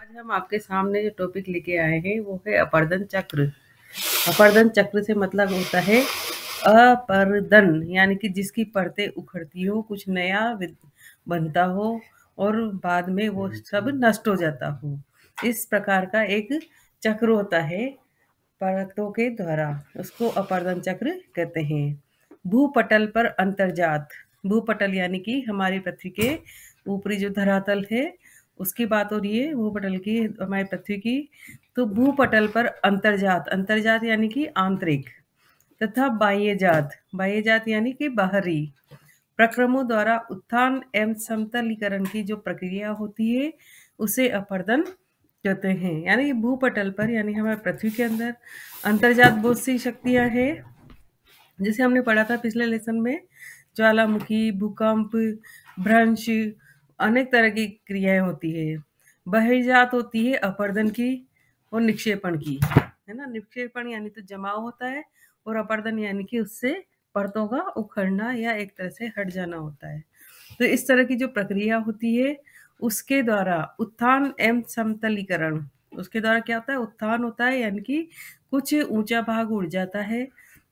आज हम आपके सामने जो टॉपिक लेके आए हैं वो है अपर्दन चक्र अपर्दन चक्र से मतलब होता है अपर्दन यानी कि जिसकी परतें उखड़ती हो कुछ नया बनता हो और बाद में वो सब नष्ट हो जाता हो इस प्रकार का एक चक्र होता है परतों के द्वारा उसको अपर्दन चक्र कहते हैं भूपटल पर अंतर्जात भूपटल यानी कि हमारी पृथ्वी के ऊपरी जो धरातल है उसकी बात हो रही है भूपटल की हमारी पृथ्वी की तो भूपटल पर अंतर्जात अंतर्जात यानी कि आंतरिक तथा बाह्य जात बाह्य जात यानी कि बाहरी प्रक्रमों द्वारा उत्थान एवं समतलीकरण की जो प्रक्रिया होती है उसे अपर्दन कहते हैं यानी भूपटल पर यानी हमारे पृथ्वी के अंदर अंतर्जात बहुत सी शक्तियाँ हैं जिसे हमने पढ़ा था पिछले लेसन में ज्वालामुखी भूकंप भ्रंश अनेक तरह की क्रियाएं होती है बहिर्जात होती है अपर्दन की और निक्षेपण की है ना निक्षेपण यानी तो जमाव होता है और अपर्दन यानी कि उससे परतों का उखड़ना या एक तरह से हट जाना होता है तो इस तरह की जो प्रक्रिया होती है उसके द्वारा उत्थान एवं समतलीकरण उसके द्वारा क्या होता है उत्थान होता है यानी कि कुछ ऊंचा भाग उड़ जाता है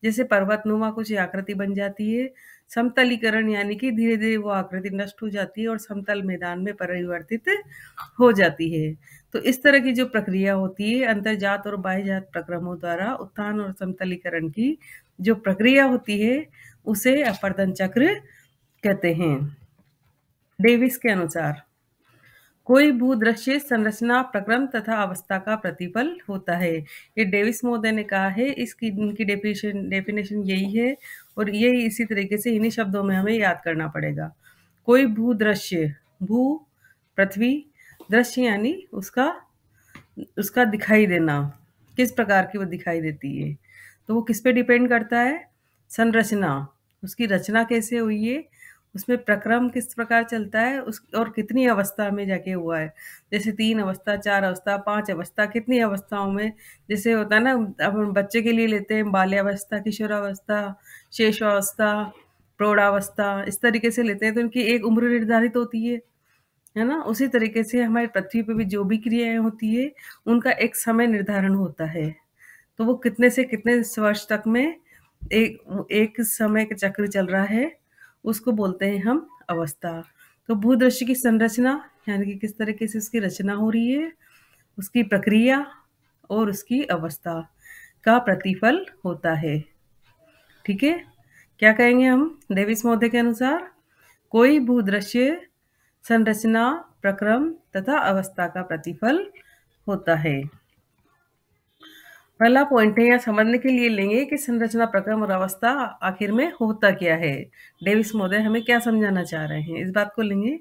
जैसे पर्वतनुमा कुछ आकृति बन जाती है समतलीकरण यानी कि धीरे धीरे वो आकृति नष्ट हो जाती है और समतल मैदान में परिवर्तित हो जाती है तो इस तरह की जो प्रक्रिया होती है अंतर्जात और बाह्यजात प्रक्रमों द्वारा उत्थान और समतलीकरण की जो प्रक्रिया होती है उसे अपर्दन चक्र कहते हैं डेविस के अनुसार कोई भूदृश्य संरचना प्रक्रम तथा अवस्था का प्रतिफल होता है ये डेविस मोदे ने कहा है इसकी इनकी डेफिनेशन डेफिनेशन यही है और यही इसी तरीके से इन्हीं शब्दों में हमें याद करना पड़ेगा कोई भूदृश्य भू पृथ्वी दृश्य यानी उसका उसका दिखाई देना किस प्रकार की वो दिखाई देती है तो वो किस पे डिपेंड करता है संरचना उसकी रचना कैसे हुई है उसमें प्रक्रम किस प्रकार चलता है उस और कितनी अवस्था में जाके हुआ है जैसे तीन अवस्था चार अवस्था पांच अवस्था कितनी अवस्थाओं में जैसे होता है ना अब हम बच्चे के लिए लेते हैं बाल्यावस्था किशोरावस्था शेषावस्था प्रौढ़ावस्था इस तरीके से लेते हैं तो उनकी एक उम्र निर्धारित होती है है ना उसी तरीके से हमारी पृथ्वी पर भी जो भी क्रियाएं होती है उनका एक समय निर्धारण होता है तो वो कितने से कितने वर्ष तक में एक एक समय का चक्र चल रहा है उसको बोलते हैं हम अवस्था तो भूदृश्य की संरचना यानी कि किस तरीके से उसकी रचना हो रही है उसकी प्रक्रिया और उसकी अवस्था का प्रतिफल होता है ठीक है क्या कहेंगे हम डेविस महोदय के अनुसार कोई भूदृश्य संरचना प्रक्रम तथा अवस्था का प्रतिफल होता है पहला पॉइंट है यहाँ समझने के लिए लेंगे कि संरचना प्रक्रम और अवस्था आखिर में होता क्या है डेविस महोदय हमें क्या समझाना चाह रहे हैं इस बात को लेंगे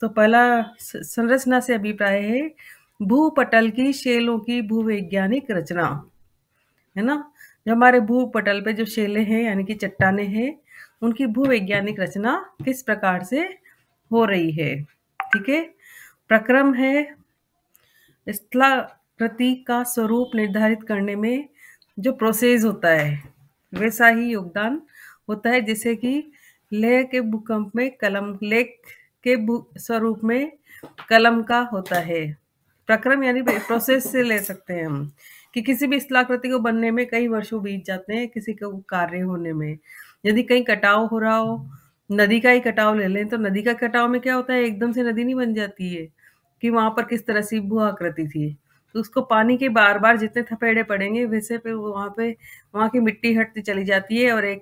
तो पहला संरचना से अभिप्राय है भूपटल की शेलों की भूवैज्ञानिक रचना है ना जो हमारे भूपटल पे जो शेले हैं यानी कि चट्टाने हैं उनकी भूवैज्ञानिक रचना किस प्रकार से हो रही है ठीक है प्रक्रम है प्रतीक का स्वरूप निर्धारित करने में जो प्रोसेस होता है वैसा ही योगदान होता है जैसे कि लेह के भूकंप में कलम लेख के स्वरूप में कलम का होता है प्रक्रम यानी प्रोसेस से ले सकते हैं हम कि किसी भी स्थलाकृति को बनने में कई वर्षों बीत जाते हैं किसी को कार्य होने में यदि कहीं कटाव हो रहा हो नदी का ही कटाव ले लें तो नदी का कटाव में क्या होता है एकदम से नदी नहीं बन जाती है कि वहाँ पर किस तरह से भू आकृति थी तो उसको पानी के बार बार जितने थपेड़े पड़ेंगे वैसे पे वहाँ पे वहाँ की मिट्टी हटती चली जाती है और एक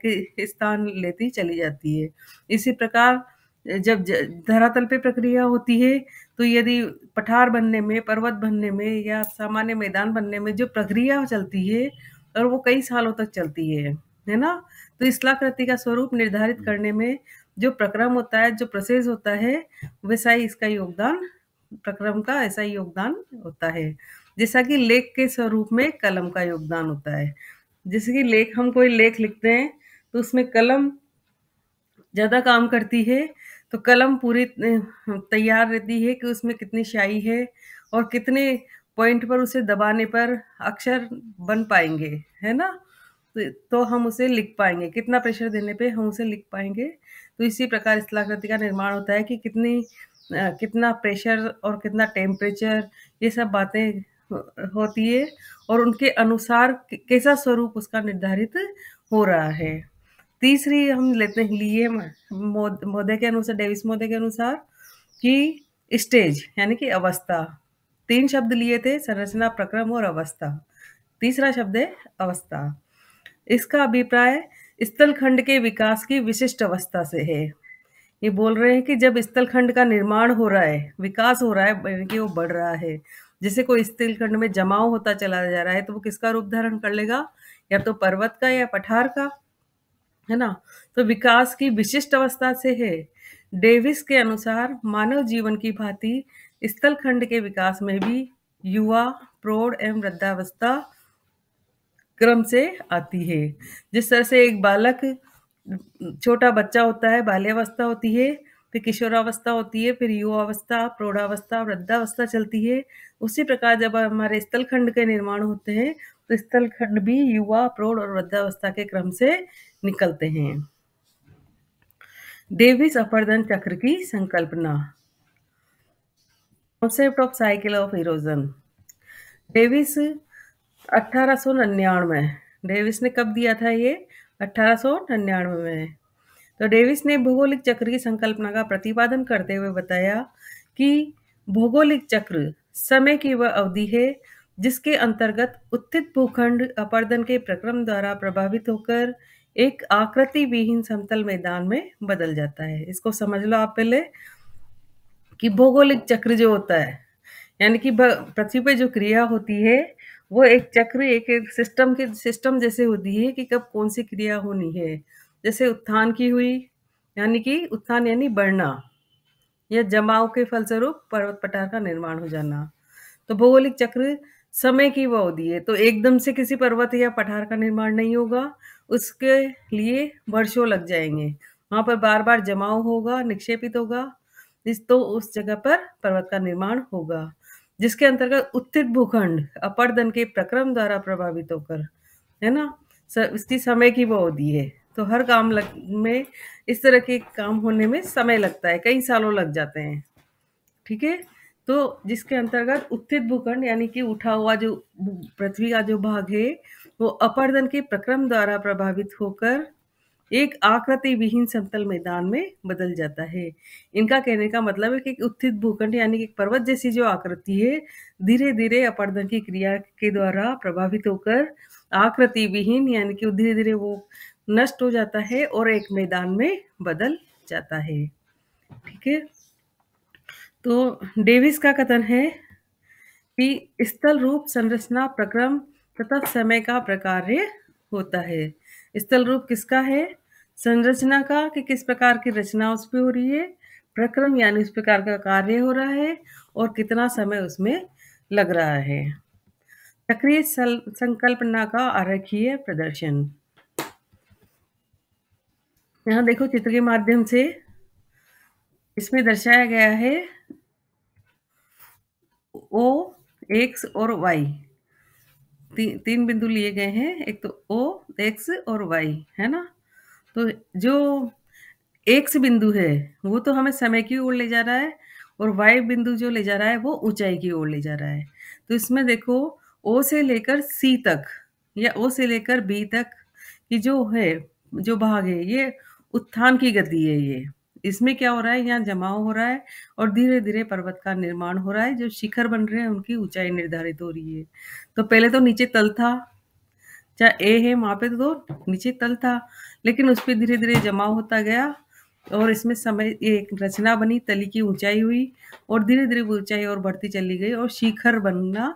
स्थान लेती चली जाती है इसी प्रकार जब धरातल पे प्रक्रिया होती है तो यदि पठार बनने में पर्वत बनने में या सामान्य मैदान बनने में जो प्रक्रिया चलती है और वो कई सालों तक चलती है है ना तो लाकृति का स्वरूप निर्धारित करने में जो प्रक्रम होता है जो प्रोसेस होता है वैसा ही इसका योगदान प्रक्रम का ऐसा ही योगदान होता है जैसा कि लेख के स्वरूप में कलम का योगदान होता है जैसे कि लेख हम कोई लेख लिखते हैं तो उसमें कलम ज़्यादा काम करती है तो कलम पूरी तैयार रहती है कि उसमें कितनी शाही है और कितने पॉइंट पर उसे दबाने पर अक्षर बन पाएंगे है ना तो, तो हम उसे लिख पाएंगे कितना प्रेशर देने पे हम उसे लिख पाएंगे तो इसी प्रकार स्थलाकृति का निर्माण होता है कि कितनी कितना प्रेशर और कितना टेम्परेचर ये सब बातें होती है और उनके अनुसार कैसा स्वरूप उसका निर्धारित हो रहा है तीसरी हम लेते हैं लिए मोदय के अनुसार डेविस मोदय के अनुसार कि स्टेज यानी कि अवस्था तीन शब्द लिए थे संरचना प्रक्रम और अवस्था तीसरा शब्द है अवस्था इसका अभिप्राय स्थलखंड के विकास की विशिष्ट अवस्था से है ये बोल रहे हैं कि जब स्थलखंड का निर्माण हो रहा है विकास हो रहा है यानी कि वो बढ़ रहा है जैसे कोई स्थिलखंड में जमाव होता चला जा रहा है तो वो किसका रूप धारण कर लेगा या तो पर्वत का या पठार का है ना तो विकास की विशिष्ट अवस्था से है डेविस के अनुसार मानव जीवन की भांति स्थलखंड के विकास में भी युवा प्रौढ़ एवं वृद्धावस्था क्रम से आती है जिस तरह से एक बालक छोटा बच्चा होता है बाल्यावस्था होती है फिर तो किशोरावस्था होती है फिर युवावस्था प्रौढ़ावस्था वृद्धावस्था चलती है उसी प्रकार जब हमारे स्थलखंड के निर्माण होते हैं तो स्थलखंड भी युवा प्रौढ़ और वृद्धावस्था के क्रम से निकलते हैं देवी अपर्दन चक्र की संकल्पना concept of cycle of erosion Davis अठारह सौ नन्यानवे डेविस ने कब दिया था ये अठारह सौ नन्यानवे में तो डेविस ने भौगोलिक चक्र की संकल्पना का प्रतिपादन करते हुए बताया कि भौगोलिक चक्र समय की वह अवधि है जिसके अंतर्गत उत्थित भूखंड अपर्दन के प्रक्रम द्वारा प्रभावित होकर एक आकृति विहीन समतल मैदान में बदल जाता है इसको समझ लो आप पहले कि भौगोलिक चक्र जो होता है यानी कि पृथ्वी पर जो क्रिया होती है वो एक चक्र एक एक सिस्टम के सिस्टम जैसे होती है कि कब कौन सी क्रिया होनी है जैसे उत्थान की हुई यानी कि उत्थान यानी बढ़ना या जमाव के फलस्वरूप पर्वत पठार का निर्माण हो जाना तो भौगोलिक चक्र समय की वह अवधि है तो एकदम से किसी पर्वत या पठार का निर्माण नहीं होगा उसके लिए वर्षों लग जाएंगे वहाँ पर बार बार जमाव होगा निक्षेपित होगा इस तो उस जगह पर पर्वत का निर्माण होगा जिसके अंतर्गत उत्थित भूखंड अपर्दन के प्रक्रम द्वारा प्रभावित होकर है ना इसकी समय की वह अवधि है तो हर काम लग में इस तरह के काम होने में समय लगता है कई सालों लग जाते हैं ठीक है तो जिसके अंतर्गत उत्थित भूखंड यानी कि उठा हुआ जो पृथ्वी का जो भाग है वो अपर्दन के प्रक्रम द्वारा प्रभावित होकर एक आकृति विहीन समतल मैदान में बदल जाता है इनका कहने का मतलब है कि उत्थित भूखंड यानी कि पर्वत जैसी जो आकृति है धीरे धीरे अपर्दन की क्रिया के द्वारा प्रभावित होकर आकृति विहीन यानी कि धीरे धीरे वो नष्ट हो जाता है और एक मैदान में बदल जाता है ठीक है तो डेविस का कथन है कि स्थल रूप संरचना प्रक्रम तथा समय का प्रकार होता है स्थल रूप किसका है संरचना का कि किस प्रकार की रचना उस पर हो रही है प्रक्रम यानी उस प्रकार का कार्य हो रहा है और कितना समय उसमें लग रहा है सक्रिय संकल्पना का आरखीय प्रदर्शन यहाँ देखो चित्र के माध्यम से इसमें दर्शाया गया है ओ एक्स और वाई ती, तीन बिंदु लिए गए हैं एक तो ओ एक्स और वाई है ना तो जो एक्स बिंदु है वो तो हमें समय की ओर ले जा रहा है और वाई बिंदु जो ले जा रहा है वो ऊंचाई की ओर ले जा रहा है तो इसमें देखो ओ से लेकर सी तक या ओ से लेकर बी तक की जो है जो भाग है ये उत्थान की गति है ये इसमें क्या हो रहा है यहाँ जमाव हो रहा है और धीरे धीरे पर्वत का निर्माण हो रहा है जो शिखर बन रहे हैं उनकी ऊंचाई निर्धारित हो रही है तो पहले तो नीचे तल था चाहे ए है वहां पे तो नीचे तल था लेकिन उस पर धीरे धीरे जमा होता गया और इसमें समय एक रचना बनी तली की ऊंचाई हुई और धीरे धीरे वो ऊंचाई और बढ़ती चली गई और शिखर बनना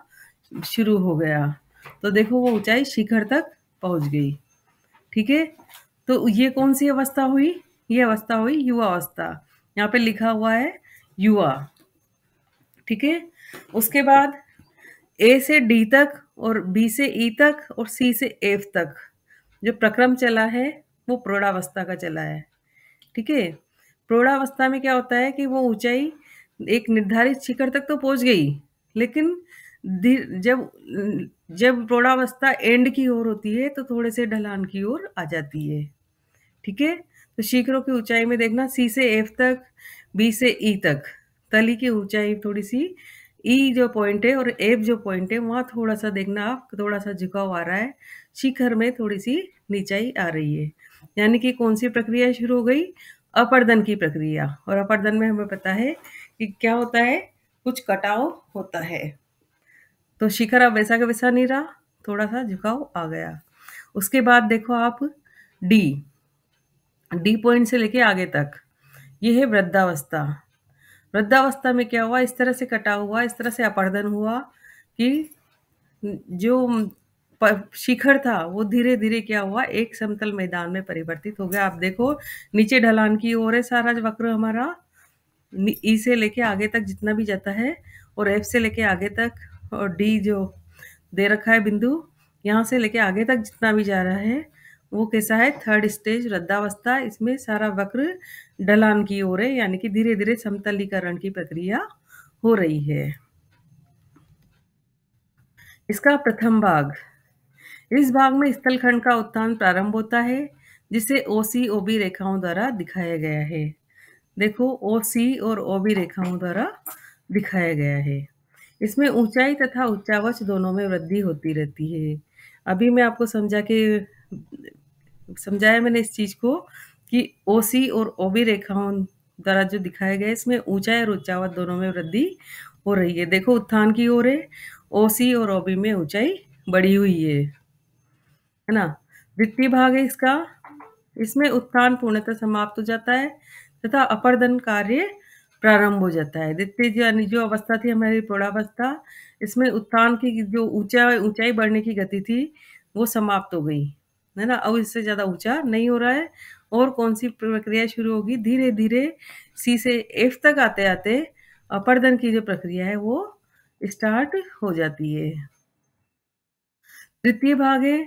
शुरू हो गया तो देखो वो ऊंचाई शिखर तक पहुंच गई ठीक है तो ये कौन सी अवस्था हुई ये अवस्था हुई युवा अवस्था यहाँ पे लिखा हुआ है युवा ठीक है उसके बाद ए से डी तक और बी से ई e तक और सी से एफ तक जो प्रक्रम चला है वो प्रौढ़ावस्था का चला है ठीक है प्रौढ़ावस्था में क्या होता है कि वो ऊंचाई एक निर्धारित शिखर तक तो पहुंच गई लेकिन जब जब प्रौढ़ावस्था एंड की ओर होती है तो थोड़े से ढलान की ओर आ जाती है ठीक है तो शिखरों की ऊंचाई में देखना सी से एफ तक बी से ई e तक तली की ऊंचाई थोड़ी सी ई e जो पॉइंट है और एफ जो पॉइंट है वहाँ थोड़ा सा देखना आप थोड़ा सा झुकाव आ रहा है शिखर में थोड़ी सी नीचाई आ रही है यानी कि कौन सी प्रक्रिया शुरू हो गई अपर्दन की प्रक्रिया और अपर्दन में हमें पता है कि क्या होता है कुछ कटाव होता है तो शिखर अब वैसा का वैसा नहीं रहा थोड़ा सा झुकाव आ गया उसके बाद देखो आप डी डी पॉइंट से लेके आगे तक ये है वृद्धावस्था वृद्धावस्था में क्या हुआ इस तरह से कटा हुआ इस तरह से अपर्धन हुआ कि जो शिखर था वो धीरे धीरे क्या हुआ एक समतल मैदान में परिवर्तित हो गया आप देखो नीचे ढलान की ओर है सारा वक्र हमारा ई से लेके आगे तक जितना भी जाता है और एफ से लेके आगे तक और डी जो दे रखा है बिंदु यहाँ से लेके आगे तक जितना भी जा रहा है वो कैसा है थर्ड स्टेज रद्दावस्था इसमें सारा वक्र डलान की ओर है यानी कि धीरे धीरे समतलीकरण की प्रक्रिया हो रही है इसका प्रथम भाग इस भाग में स्थलखंड का उत्थान प्रारंभ होता है जिसे ओ सी ओ बी रेखाओं द्वारा दिखाया गया है देखो ओ सी और ओ बी रेखाओं द्वारा दिखाया गया है इसमें ऊंचाई तथा उच्चावच दोनों में वृद्धि होती रहती है अभी मैं आपको समझा के समझाया मैंने इस चीज़ को कि ओसी और ओबी रेखाओं द्वारा जो दिखाया गया इसमें ऊंचाई और उच्चावत दोनों में वृद्धि हो रही है देखो उत्थान की ओर है ओसी और ओबी में ऊंचाई बढ़ी हुई है है ना द्वितीय भाग है इसका इसमें उत्थान पूर्णतः समाप्त हो जाता है तथा अपरदन कार्य प्रारंभ हो जाता है द्वितीय जो जो अवस्था थी हमारी पूर्णावस्था इसमें उत्थान की जो ऊंचा ऊंचाई बढ़ने की गति थी वो समाप्त हो गई है ना अब इससे ज़्यादा ऊंचा नहीं हो रहा है और कौन सी प्रक्रिया शुरू होगी धीरे धीरे सी से एफ तक आते आते अपर्दन की जो प्रक्रिया है वो स्टार्ट हो जाती है तृतीय भाग है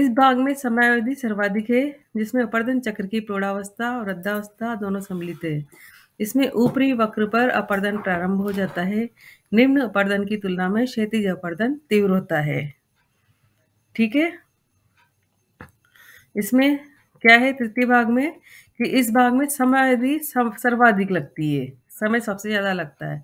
इस भाग में समयावधि सर्वाधिक है जिसमें अपर्दन चक्र की प्रौढ़ावस्था और रद्दावस्था दोनों सम्मिलित है इसमें ऊपरी वक्र पर अपर्दन प्रारंभ हो जाता है निम्न अपर्दन की तुलना में क्षेत्रीय अपर्दन तीव्र होता है ठीक है इसमें क्या है तृतीय भाग में कि इस भाग में समय भी सर्वाधिक लगती है समय सबसे ज़्यादा लगता है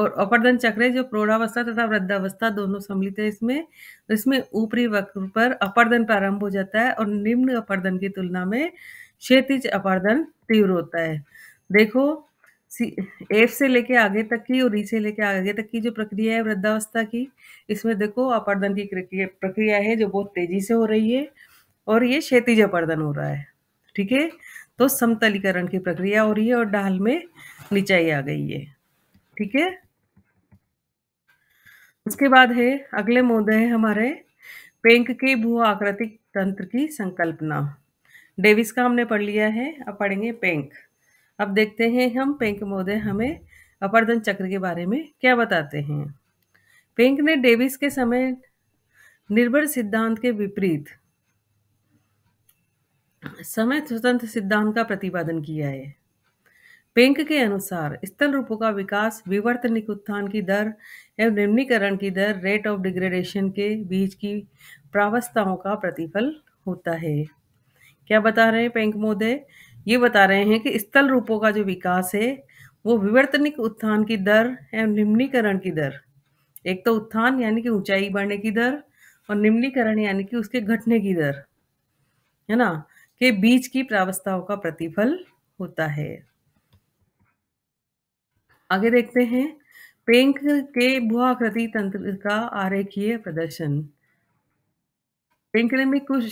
और अपरदन चक्र जो प्रौढ़ावस्था तथा वृद्धावस्था दोनों सम्मिलित है इसमें इसमें ऊपरी वक्र पर अपरदन प्रारंभ हो जाता है और निम्न अपरदन की तुलना में क्षेत्रीय अपरदन तीव्र होता है देखो एफ से लेके आगे तक की और ई से लेके आगे तक की जो प्रक्रिया है वृद्धावस्था की इसमें देखो अपरदन की प्रक्रिया है जो बहुत तेजी से हो रही है और ये क्षेत्रीज अपर्दन हो रहा है ठीक है तो समतलीकरण की प्रक्रिया हो रही है और डाल में निचाई आ गई है ठीक है उसके बाद है अगले मुद्दे है हमारे पेंक के भू आकृतिक तंत्र की संकल्पना डेविस का हमने पढ़ लिया है अब पढ़ेंगे पेंक अब देखते हैं हम पेंक मोदे हमें अपर्दन चक्र के बारे में क्या बताते हैं पेंक ने डेविस के समय निर्भर सिद्धांत के विपरीत समय स्वतंत्र सिद्धांत का प्रतिपादन किया है पेंक के अनुसार स्थल रूपों का विकास विवर्तनिक उत्थान की दर एवं निम्नीकरण की दर रेट ऑफ डिग्रेडेशन के बीच की प्रावस्थाओं का प्रतिफल होता है क्या बता रहे हैं पेंक महोदय ये बता रहे हैं कि स्थल रूपों का जो विकास है वो विवर्तनिक उत्थान की दर एवं निम्नीकरण की दर एक तो उत्थान यानी कि ऊंचाई बढ़ने की दर और निम्नीकरण यानी कि उसके घटने की दर है ना के बीच की प्रावस्थाओं का प्रतिफल होता है आगे देखते हैं पेंक के भूआकृति तंत्र का आरेखीय प्रदर्शन पेंक ने भी कुछ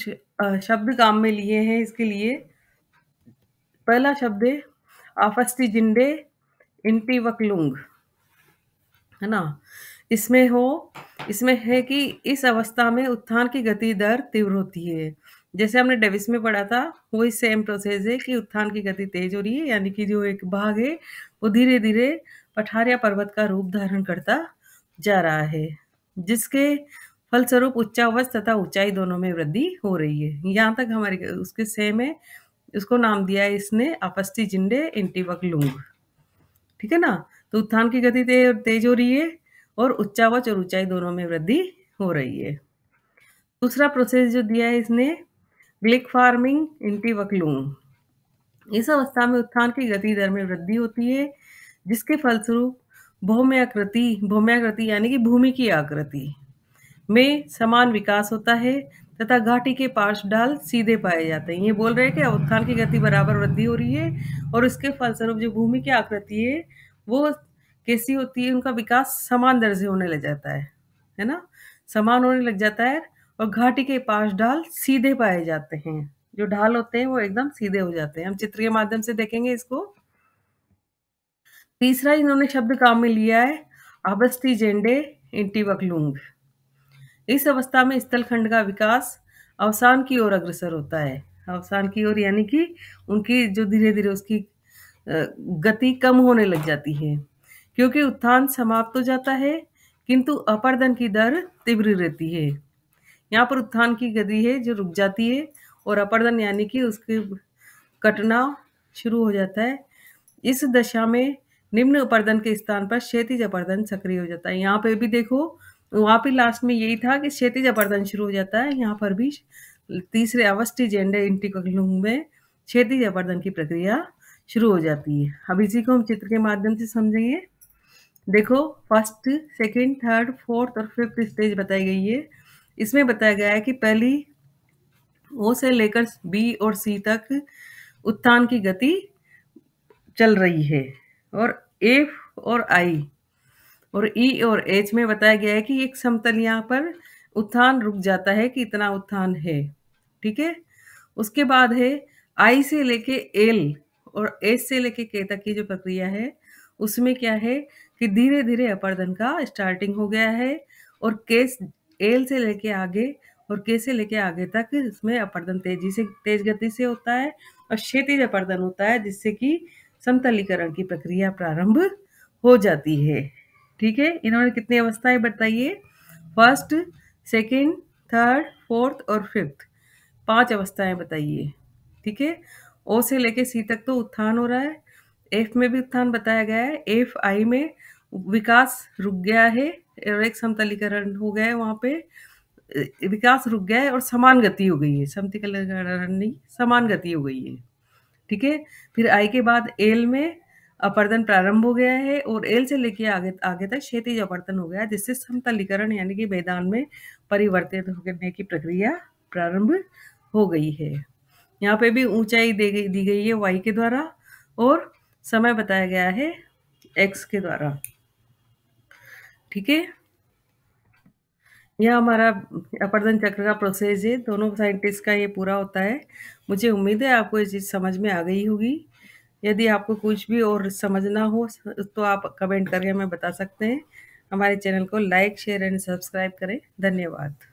शब्द काम में लिए हैं इसके लिए पहला शब्द है आफस्ती जिंडे इंटी वकलुंग है ना इसमें हो इसमें है कि इस अवस्था में उत्थान की गति दर तीव्र होती है जैसे हमने डेविस में पढ़ा था वही सेम प्रोसेस है कि उत्थान की गति तेज हो रही है यानी कि जो एक भाग है वो धीरे धीरे पठार या पर्वत का रूप धारण करता जा रहा है जिसके फलस्वरूप उच्चावच तथा ऊंचाई दोनों में वृद्धि हो रही है यहाँ तक हमारे उसके सेम है उसको नाम दिया है इसने अपस्ती जिंडे इंटीवक लुंग ठीक है ना तो उत्थान की गति तेज हो रही है और उच्चावच और ऊंचाई दोनों में वृद्धि हो रही है दूसरा प्रोसेस जो दिया है इसने ग्लिक फार्मिंग इंटीवकलूम इस अवस्था में उत्थान की गति दर में वृद्धि होती है जिसके फलस्वरूप भौम्याकृति भौम्याकृति यानी कि भूमि की आकृति में समान विकास होता है तथा घाटी के पार्श डाल सीधे पाए जाते हैं ये बोल रहे हैं कि उत्थान की गति बराबर वृद्धि हो रही है और इसके फलस्वरूप जो भूमि की आकृति है वो कैसी होती है उनका विकास समान दर से होने लग जाता है है ना समान होने लग जाता है और घाटी के पास ढाल सीधे पाए जाते हैं जो ढाल होते हैं वो एकदम सीधे हो जाते हैं हम चित्र के माध्यम से देखेंगे इसको तीसरा इन्होंने शब्द काम में लिया है अवस्थी जेंडे वकलूंग इस अवस्था में स्थलखंड का विकास अवसान की ओर अग्रसर होता है अवसान की ओर यानी कि उनकी जो धीरे धीरे उसकी गति कम होने लग जाती है क्योंकि उत्थान समाप्त हो जाता है किंतु अपरदन की दर तीव्र रहती है यहाँ पर उत्थान की गति है जो रुक जाती है और अपरदन यानी कि उसके कटना शुरू हो जाता है इस दशा में निम्न अपर्दन के स्थान पर क्षैतिज अपर्दन सक्रिय हो जाता है यहाँ पे भी देखो वहाँ पे लास्ट में यही था कि क्षैतिज अपर्दन शुरू हो जाता है यहाँ पर भी तीसरे अवस्थी जेंडर इंटिकुलम में क्षैतिज अपर्दन की प्रक्रिया शुरू हो जाती है अब इसी को हम चित्र के माध्यम से समझेंगे देखो फर्स्ट सेकेंड थर्ड फोर्थ और फिफ्थ स्टेज बताई गई है इसमें बताया गया है कि पहली ओ से लेकर बी और सी तक उत्थान की गति चल रही है और एफ और आई और ई e और एच में बताया गया है कि एक समतल यहाँ पर उत्थान रुक जाता है कि इतना उत्थान है ठीक है उसके बाद है आई से लेके एल और एच से लेके के तक की जो प्रक्रिया है उसमें क्या है कि धीरे धीरे अपर्दन का स्टार्टिंग हो गया है और केस एल से लेके आगे और के से लेके आगे तक इसमें अपर्दन तेजी से तेज गति से होता है और क्षेत्र अपर्दन होता है जिससे कि समतलीकरण की प्रक्रिया प्रारंभ हो जाती है ठीक है इन्होंने कितनी अवस्थाएं बताइए फर्स्ट सेकेंड थर्ड फोर्थ और फिफ्थ पांच अवस्थाएं बताइए ठीक है ओ से लेके सी तक तो उत्थान हो रहा है एफ में भी उत्थान बताया गया है एफ आई में विकास रुक गया है और एक समतलीकरण हो गया है वहाँ पे विकास रुक गया है और समान गति हो गई है समतलीकरण नहीं समान गति हो गई है ठीक है फिर आई के बाद एल में अपर्दन प्रारंभ हो गया है और एल से लेके आगे आगे तक क्षेत्रीय अपर्दन हो गया है जिससे समतलीकरण यानी कि मैदान में परिवर्तित होने की प्रक्रिया प्रारंभ हो गई है यहाँ पे भी ऊंचाई दे गई दी गई है वाई के द्वारा और समय बताया गया है एक्स के द्वारा ठीक है यह हमारा अपर्दन चक्र का प्रोसेस है दोनों साइंटिस्ट का ये पूरा होता है मुझे उम्मीद है आपको ये चीज़ समझ में आ गई होगी यदि आपको कुछ भी और समझना हो तो आप कमेंट करके हमें बता सकते हैं हमारे चैनल को लाइक शेयर एंड सब्सक्राइब करें धन्यवाद